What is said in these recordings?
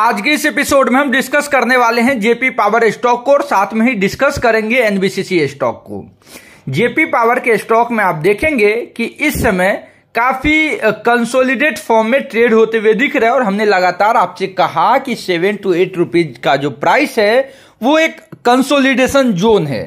आज के इस एपिसोड में हम डिस्कस करने वाले हैं जेपी पावर स्टॉक को और साथ में ही डिस्कस करेंगे एनबीसीसी स्टॉक को जेपी पावर के स्टॉक में आप देखेंगे कि इस समय काफी कंसोलिडेट फॉर्म में ट्रेड होते हुए दिख रहे हैं और हमने लगातार आपसे कहा कि सेवन टू एट रुपीज का जो प्राइस है वो एक कंसोलिडेशन जोन है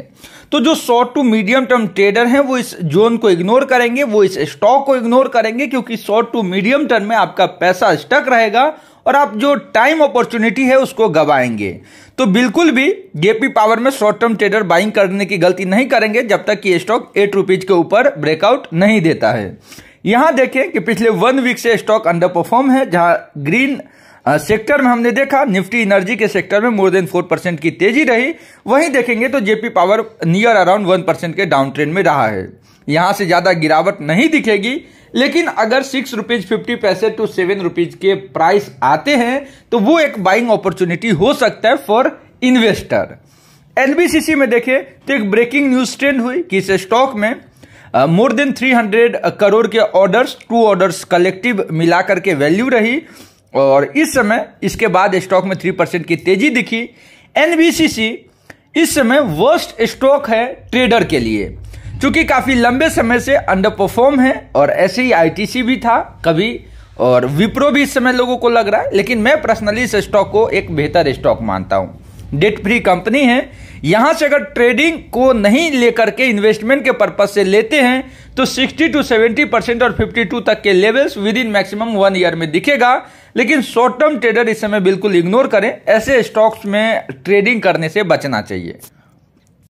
तो जो short to medium term trader हैं वो इस जोन को इग्नोर करेंगे वो इस स्टॉक को इग्नोर करेंगे क्योंकि शॉर्ट टू मीडियम टर्म में आपका पैसा स्टक रहेगा और आप जो टाइम अपॉर्चुनिटी है उसको गवाएंगे तो बिल्कुल भी जेपी पावर में शॉर्ट टर्म ट्रेडर बाइंग करने की गलती नहीं करेंगे जब तक कि स्टॉक एट रुपीज के ऊपर ब्रेकआउट नहीं देता है यहां देखें कि पिछले वन वीक से स्टॉक अंडर परफॉर्म है जहां ग्रीन सेक्टर में हमने देखा निफ्टी एनर्जी के सेक्टर में मोर देन फोर परसेंट की तेजी रही वहीं देखेंगे तो JP Power near around one percent के डाउन ट्रेंड में रहा है यहाँ से ज़्यादा गिरावट नहीं दिखेगी लेकिन अगर six rupees fifty paise to seven rupees के प्राइस आते हैं तो वो एक बाइंग अपॉर्चुनिटी हो सकता है फॉर इन्वेस्टर एनबीसीसी में देखे तो एक ब्रेकिंग न्यूज ट्रेंड हुई कि इस स्टॉक में मोर देन 300 करोड़ के ऑर्डर्स टू ऑर्डर्स कलेक्टिव मिलाकर के वैल्यू रही और इस समय इसके बाद स्टॉक में 3 परसेंट की तेजी दिखी एनबीसीसी इस समय वर्स्ट स्टॉक है ट्रेडर के लिए चूंकि काफी लंबे समय से अंडर परफॉर्म है और ऐसे ही आई भी था कभी और विप्रो भी इस समय लोगों को लग रहा है लेकिन मैं पर्सनली इस स्टॉक को एक बेहतर स्टॉक मानता हूं डेट फ्री कंपनी है यहां से अगर ट्रेडिंग को नहीं लेकर के इन्वेस्टमेंट के पर्पज से लेते हैं तो 60 टू 70 परसेंट और 52 तक के levels within maximum one year में दिखेगा लेकिन शॉर्ट टर्म ट्रेडर इस समय बिल्कुल इग्नोर करें ऐसे स्टॉक्स में ट्रेडिंग करने से बचना चाहिए